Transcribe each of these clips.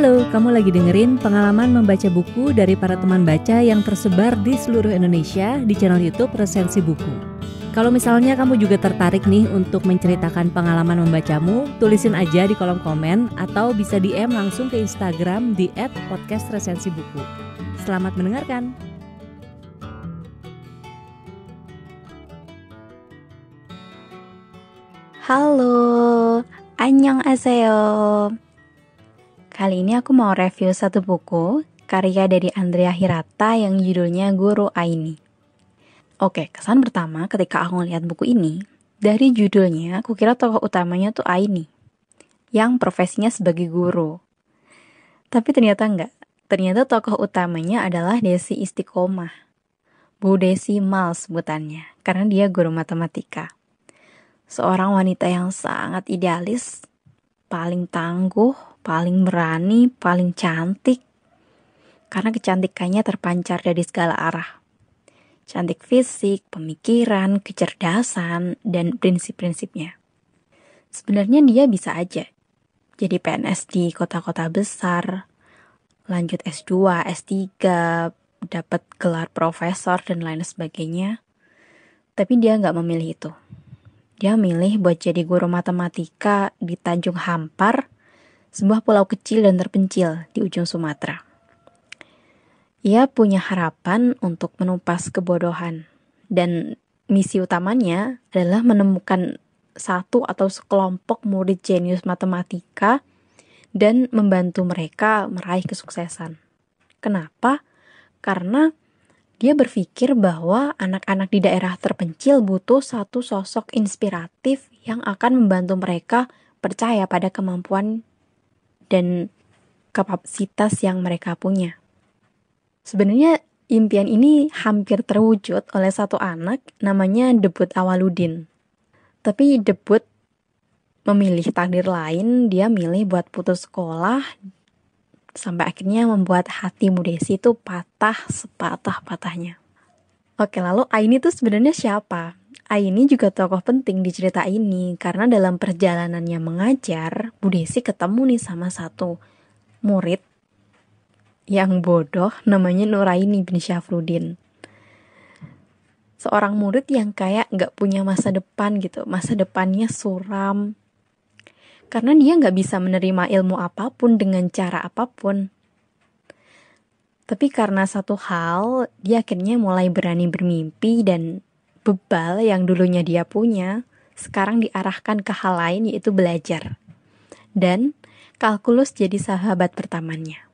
Halo, kamu lagi dengerin pengalaman membaca buku dari para teman baca yang tersebar di seluruh Indonesia di channel YouTube Resensi Buku. Kalau misalnya kamu juga tertarik nih untuk menceritakan pengalaman membacamu, tulisin aja di kolom komen atau bisa DM langsung ke Instagram di @podcastresensibuku. Selamat mendengarkan. Halo, aseo. Kali ini aku mau review satu buku karya dari Andrea Hirata yang judulnya Guru Aini. Oke, kesan pertama ketika aku melihat buku ini, dari judulnya aku kira tokoh utamanya tuh Aini, yang profesinya sebagai guru. Tapi ternyata enggak. Ternyata tokoh utamanya adalah Desi Istiqomah. Bu Desi Mal sebutannya, karena dia guru matematika. Seorang wanita yang sangat idealis paling tangguh, paling berani, paling cantik. Karena kecantikannya terpancar dari segala arah. Cantik fisik, pemikiran, kecerdasan, dan prinsip-prinsipnya. Sebenarnya dia bisa aja jadi PNS di kota-kota besar, lanjut S2, S3, dapat gelar profesor, dan lain sebagainya. Tapi dia nggak memilih itu. Dia milih buat jadi guru matematika di Tanjung Hampar, sebuah pulau kecil dan terpencil di ujung Sumatera. Ia punya harapan untuk menumpas kebodohan, dan misi utamanya adalah menemukan satu atau sekelompok murid jenius matematika dan membantu mereka meraih kesuksesan. Kenapa? Karena dia berpikir bahwa anak-anak di daerah terpencil butuh satu sosok inspiratif yang akan membantu mereka percaya pada kemampuan dan kapasitas yang mereka punya. Sebenarnya impian ini hampir terwujud oleh satu anak namanya Debut Awaludin. Tapi Debut memilih takdir lain, dia milih buat putus sekolah sampai akhirnya membuat hati Mudesi itu patah sepatah-patahnya. Oke, lalu Aini itu sebenarnya siapa? Aini juga tokoh penting di cerita ini karena dalam perjalanannya mengajar, Budesi ketemu nih sama satu murid yang bodoh namanya Nuraini bin Syafruddin. Seorang murid yang kayak nggak punya masa depan gitu, masa depannya suram, karena dia nggak bisa menerima ilmu apapun dengan cara apapun. Tapi karena satu hal, dia akhirnya mulai berani bermimpi dan bebal yang dulunya dia punya, sekarang diarahkan ke hal lain yaitu belajar. Dan kalkulus jadi sahabat pertamanya.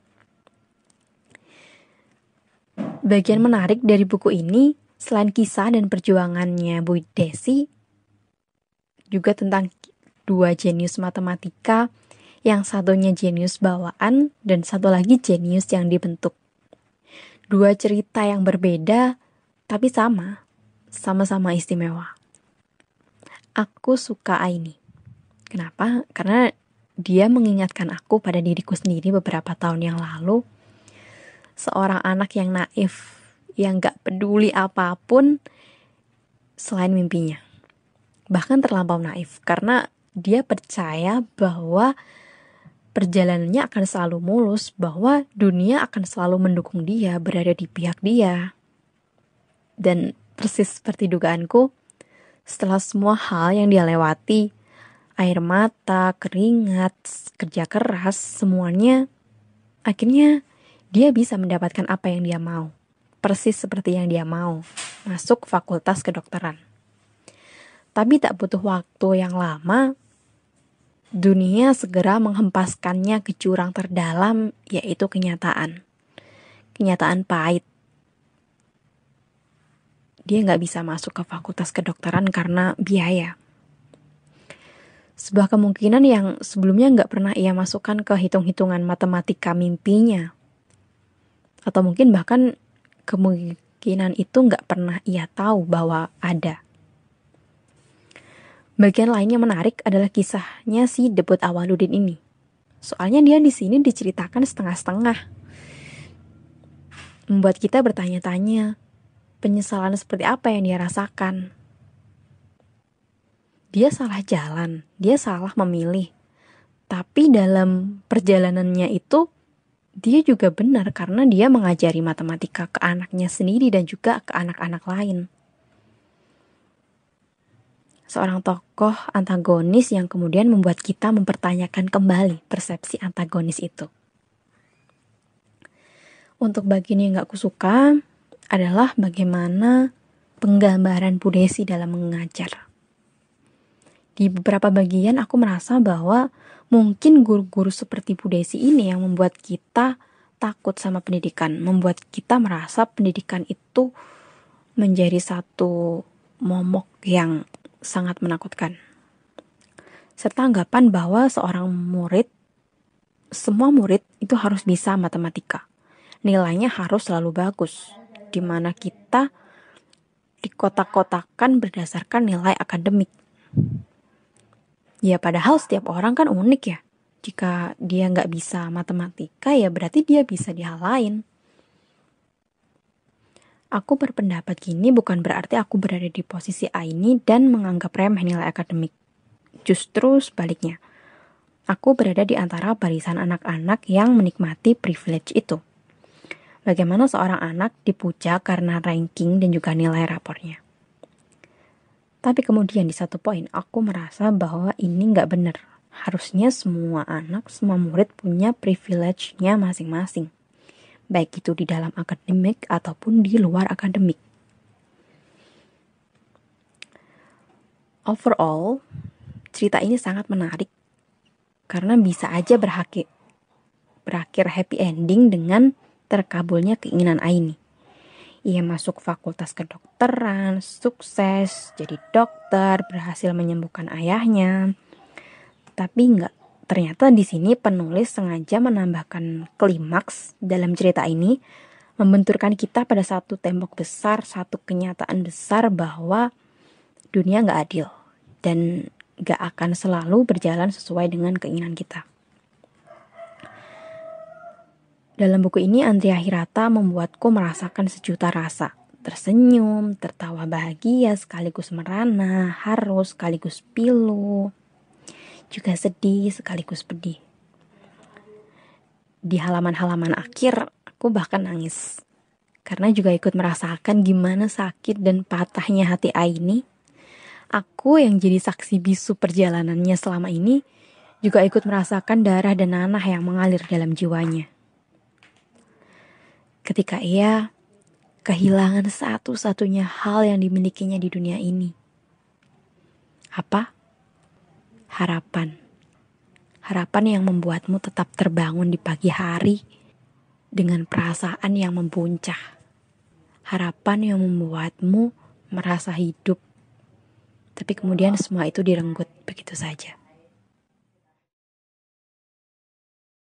Bagian menarik dari buku ini, selain kisah dan perjuangannya Bu Desi, juga tentang dua jenius matematika, yang satunya jenius bawaan dan satu lagi jenius yang dibentuk. Dua cerita yang berbeda tapi sama, sama-sama istimewa. Aku suka Aini. Kenapa? Karena dia mengingatkan aku pada diriku sendiri beberapa tahun yang lalu. Seorang anak yang naif, yang gak peduli apapun selain mimpinya. Bahkan terlampau naif, karena dia percaya bahwa perjalanannya akan selalu mulus, bahwa dunia akan selalu mendukung dia, berada di pihak dia. Dan persis seperti dugaanku, setelah semua hal yang dia lewati, air mata, keringat, kerja keras, semuanya, akhirnya dia bisa mendapatkan apa yang dia mau. Persis seperti yang dia mau, masuk fakultas kedokteran. Tapi tak butuh waktu yang lama, Dunia segera menghempaskannya ke jurang terdalam, yaitu kenyataan. Kenyataan pahit. Dia nggak bisa masuk ke fakultas kedokteran karena biaya. Sebuah kemungkinan yang sebelumnya nggak pernah ia masukkan ke hitung-hitungan matematika mimpinya. Atau mungkin bahkan kemungkinan itu nggak pernah ia tahu bahwa ada. Bagian lainnya menarik adalah kisahnya si debut Awaludin ini. Soalnya dia di sini diceritakan setengah-setengah. Membuat kita bertanya-tanya, penyesalan seperti apa yang dia rasakan. Dia salah jalan, dia salah memilih. Tapi dalam perjalanannya itu, dia juga benar karena dia mengajari matematika ke anaknya sendiri dan juga ke anak-anak lain seorang tokoh antagonis yang kemudian membuat kita mempertanyakan kembali persepsi antagonis itu. Untuk bagian yang gak kusuka adalah bagaimana penggambaran Budesi dalam mengajar. Di beberapa bagian aku merasa bahwa mungkin guru-guru seperti Budesi ini yang membuat kita takut sama pendidikan, membuat kita merasa pendidikan itu menjadi satu momok yang sangat menakutkan. Serta anggapan bahwa seorang murid, semua murid itu harus bisa matematika. Nilainya harus selalu bagus. di mana kita dikotak-kotakan berdasarkan nilai akademik. Ya padahal setiap orang kan unik ya. Jika dia nggak bisa matematika ya berarti dia bisa di hal lain. Aku berpendapat gini bukan berarti aku berada di posisi A ini dan menganggap remeh nilai akademik. Justru sebaliknya. Aku berada di antara barisan anak-anak yang menikmati privilege itu. Bagaimana seorang anak dipuja karena ranking dan juga nilai rapornya. Tapi kemudian di satu poin aku merasa bahwa ini nggak benar. Harusnya semua anak, semua murid punya privilege-nya masing-masing baik itu di dalam akademik ataupun di luar akademik. Overall, cerita ini sangat menarik karena bisa aja berakhir berakhir happy ending dengan terkabulnya keinginan Aini. Ia masuk fakultas kedokteran, sukses, jadi dokter, berhasil menyembuhkan ayahnya. Tapi nggak Ternyata di sini penulis sengaja menambahkan klimaks dalam cerita ini, membenturkan kita pada satu tembok besar, satu kenyataan besar bahwa dunia nggak adil dan nggak akan selalu berjalan sesuai dengan keinginan kita. Dalam buku ini, Andrea Hirata membuatku merasakan sejuta rasa. Tersenyum, tertawa bahagia, sekaligus merana, harus, sekaligus pilu, juga sedih sekaligus pedih. Di halaman-halaman akhir, aku bahkan nangis. Karena juga ikut merasakan gimana sakit dan patahnya hati Aini. Aku yang jadi saksi bisu perjalanannya selama ini, juga ikut merasakan darah dan nanah yang mengalir dalam jiwanya. Ketika ia kehilangan satu-satunya hal yang dimilikinya di dunia ini. Apa? harapan. Harapan yang membuatmu tetap terbangun di pagi hari dengan perasaan yang membuncah. Harapan yang membuatmu merasa hidup. Tapi kemudian semua itu direnggut begitu saja.